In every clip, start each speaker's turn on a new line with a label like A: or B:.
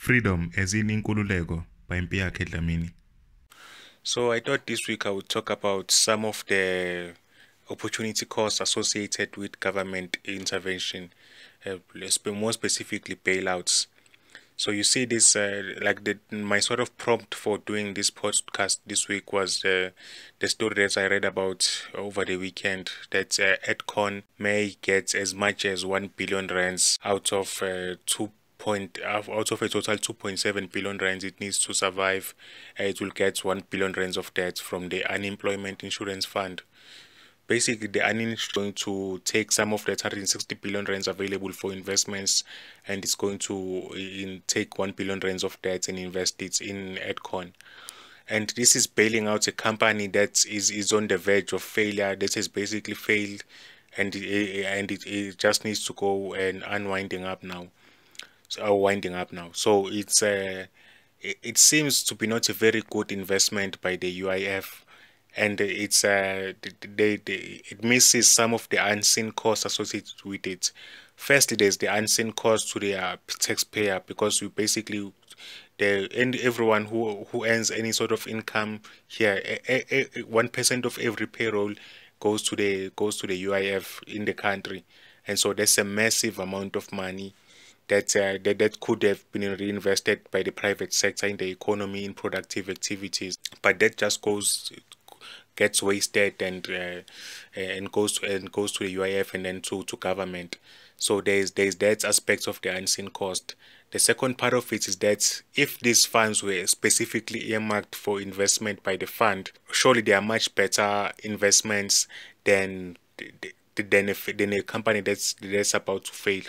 A: Freedom as in by So I thought this week I would talk about some of the opportunity costs associated with government intervention, uh, more specifically bailouts. So you see this, uh, like the, my sort of prompt for doing this podcast this week was uh, the story that I read about over the weekend that uh, Edcon may get as much as 1 billion rands out of uh, 2 point out of a total 2.7 billion rands it needs to survive uh, it will get 1 billion rands of debt from the unemployment insurance fund basically the earning is going to take some of the 160 billion rands available for investments and it's going to in, take 1 billion rands of debt and invest it in edcon and this is bailing out a company that is is on the verge of failure This has basically failed and eh, and it, it just needs to go and unwinding up now are winding up now. So it's uh, it seems to be not a very good investment by the UIF, and it's uh, they, they, it misses some of the unseen costs associated with it. Firstly, there's the unseen cost to the uh, taxpayer because you basically the and everyone who who earns any sort of income here, one percent of every payroll goes to the goes to the UIF in the country, and so that's a massive amount of money that, uh, that, that could have been reinvested by the private sector in the economy in productive activities but that just goes gets wasted and uh, and goes to, and goes to the UIF and then to to government so there is there is that aspect of the unseen cost the second part of it is that if these funds were specifically earmarked for investment by the fund, surely they are much better investments than then a, then a company that's that's about to fail.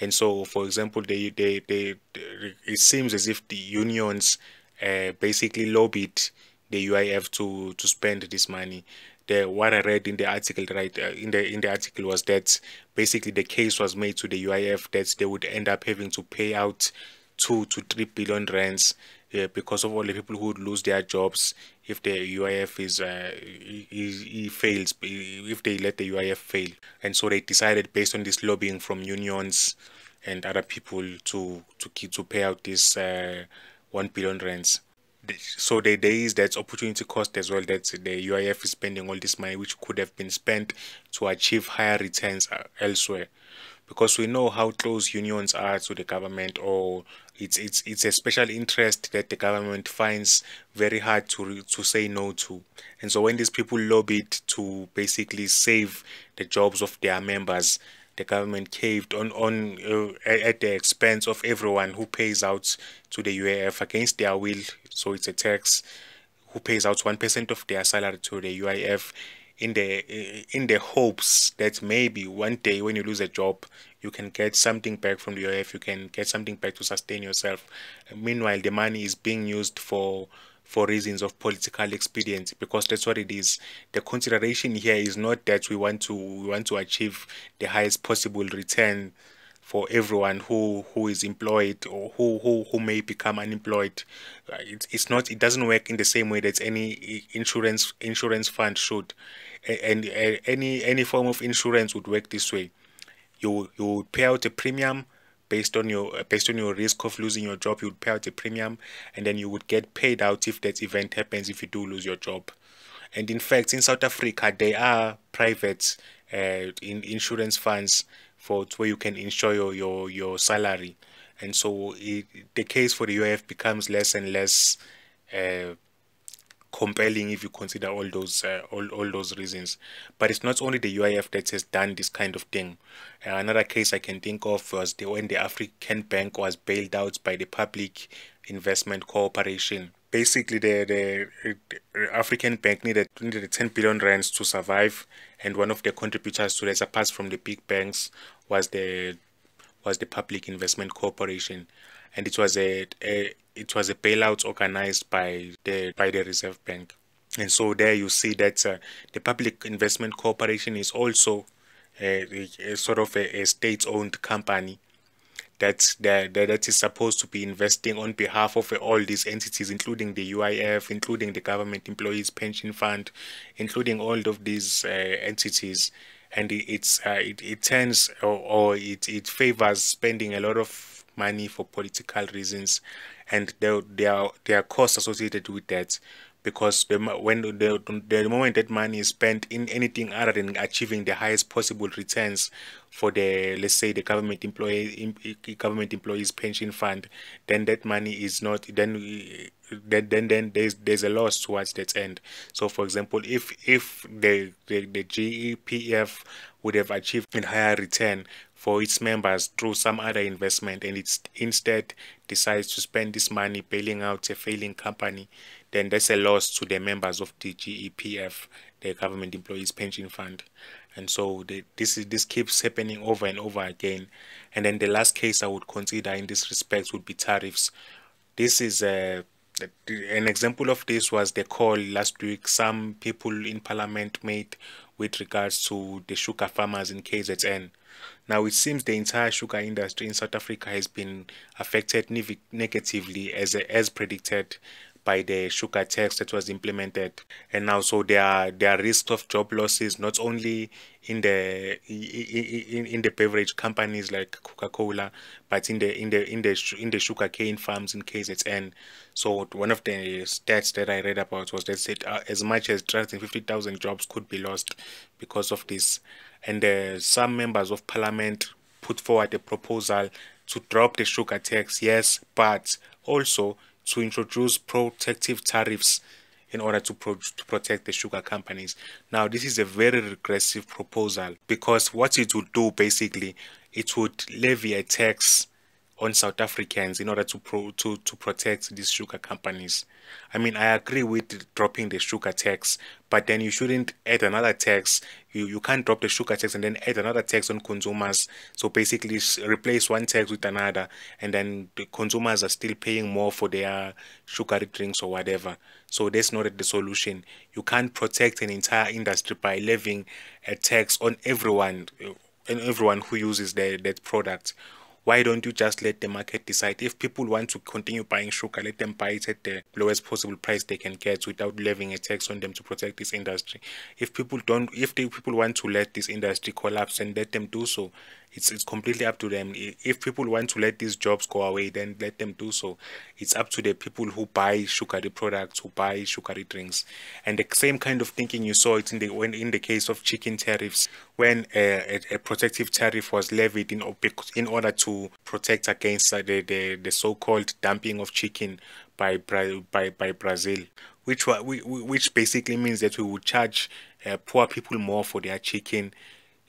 A: And so, for example, they they, they, they it seems as if the unions uh, basically lobbied the UIF to to spend this money. The what I read in the article, right uh, in the in the article was that basically the case was made to the UIF that they would end up having to pay out two to three billion rands uh, because of all the people who would lose their jobs if the UIF is uh, he, fails if they let the UIF fail, and so they decided based on this lobbying from unions and other people to to keep, to pay out this uh, one billion rands. So there, there is that opportunity cost as well that the UIF is spending all this money which could have been spent to achieve higher returns uh, elsewhere because we know how close unions are to the government or it's it's it's a special interest that the government finds very hard to to say no to and so when these people lobbied to basically save the jobs of their members the government caved on on uh, at the expense of everyone who pays out to the UAF against their will so it's a tax who pays out 1% of their salary to the UIF in the eh, in the hopes that maybe one day when you lose a job you can get something back from the UIF you can get something back to sustain yourself meanwhile the money is being used for for reasons of political expedience because that's what it is the consideration here is not that we want to we want to achieve the highest possible return for everyone who who is employed or who who, who may become unemployed it, it's not it doesn't work in the same way that any insurance insurance fund should and, and any any form of insurance would work this way you you would pay out a premium based on your based on your risk of losing your job you would pay out a premium and then you would get paid out if that event happens if you do lose your job and in fact in south africa there are private uh, in insurance funds for where you can insure your your, your salary and so it, the case for the UIF becomes less and less uh, compelling if you consider all those uh, all, all those reasons but it's not only the UIF that has done this kind of thing uh, another case I can think of was the when the African Bank was bailed out by the Public Investment Corporation basically the, the African bank needed, needed 10 billion rands to survive and one of the contributors to this apart from the big banks was the was the Public Investment Corporation and it was a, a it was a bailout organized by the by the Reserve Bank and so there you see that uh, the Public Investment Corporation is also a, a sort of a, a state-owned company that, that, that is supposed to be investing on behalf of all these entities, including the UIF, including the Government Employees Pension Fund, including all of these uh, entities. And it, it's, uh, it, it tends or, or it, it favors spending a lot of money for political reasons and there, there, are, there are costs associated with that because the, when the, the moment that money is spent in anything other than achieving the highest possible returns for the let's say the government employee government employees pension fund then that money is not then then then, then there's there's a loss towards that end so for example if if the the, the GEPF would have achieved a higher return for its members through some other investment and it instead decides to spend this money bailing out a failing company, then that's a loss to the members of the GEPF, the Government Employees Pension Fund. And so the, this is, this keeps happening over and over again. And then the last case I would consider in this respect would be tariffs. This is a an example of this was the call last week. Some people in parliament made with regards to the sugar farmers in KZN. Now, it seems the entire sugar industry in South Africa has been affected negatively as, as predicted by the sugar tax that was implemented and now so there are there are risks of job losses not only in the in, in the beverage companies like coca-cola but in the in the in the in the sugar cane farms in kzn so one of the stats that i read about was that said uh, as much as 350000 jobs could be lost because of this and uh, some members of parliament put forward a proposal to drop the sugar tax yes but also to introduce protective tariffs in order to, pro to, protect the sugar companies. Now, this is a very regressive proposal because what it would do basically, it would levy a tax on South Africans in order to pro, to to protect these sugar companies. I mean, I agree with dropping the sugar tax, but then you shouldn't add another tax. You you can't drop the sugar tax and then add another tax on consumers. So basically, replace one tax with another, and then the consumers are still paying more for their sugary drinks or whatever. So that's not the solution. You can't protect an entire industry by levying a tax on everyone and uh, everyone who uses the, that product why don't you just let the market decide if people want to continue buying sugar let them buy it at the lowest possible price they can get without levying a tax on them to protect this industry if people don't if the people want to let this industry collapse and let them do so it's it's completely up to them if people want to let these jobs go away then let them do so it's up to the people who buy sugary products who buy sugary drinks and the same kind of thinking you saw it in the when in the case of chicken tariffs when a, a, a protective tariff was levied in in order to protect against uh, the the, the so-called dumping of chicken by by by Brazil which which basically means that we would charge uh, poor people more for their chicken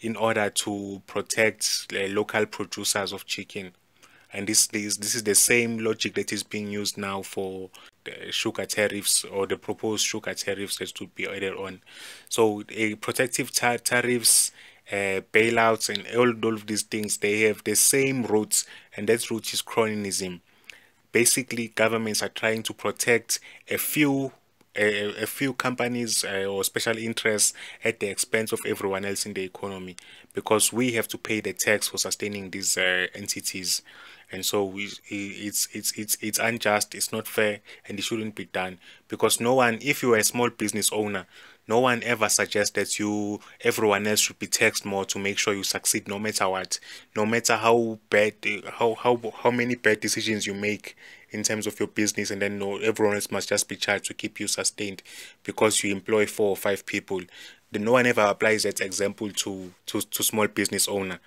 A: in order to protect uh, local producers of chicken. And this, this, this is the same logic that is being used now for the sugar tariffs or the proposed sugar tariffs that to be added on. So protective tar tariffs, uh, bailouts, and all, all of these things, they have the same roots, and that root is cronyism. Basically, governments are trying to protect a few a, a few companies uh, or special interests at the expense of everyone else in the economy because we have to pay the tax for sustaining these uh, entities and so we, it's it's it's it's unjust it's not fair and it shouldn't be done because no one if you are a small business owner no one ever suggests that you everyone else should be taxed more to make sure you succeed no matter what no matter how bad how how, how many bad decisions you make in terms of your business and then no, everyone else must just be charged to keep you sustained because you employ four or five people. no one ever applies that example to, to, to small business owner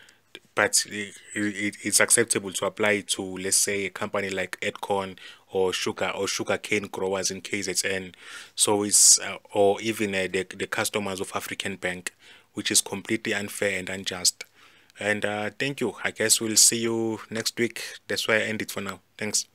A: but it, it, it's acceptable to apply to let's say a company like Edcon or sugar or sugarcane growers in KZN so it's uh, or even uh, the, the customers of African Bank which is completely unfair and unjust and uh, thank you I guess we'll see you next week that's why I end it for now thanks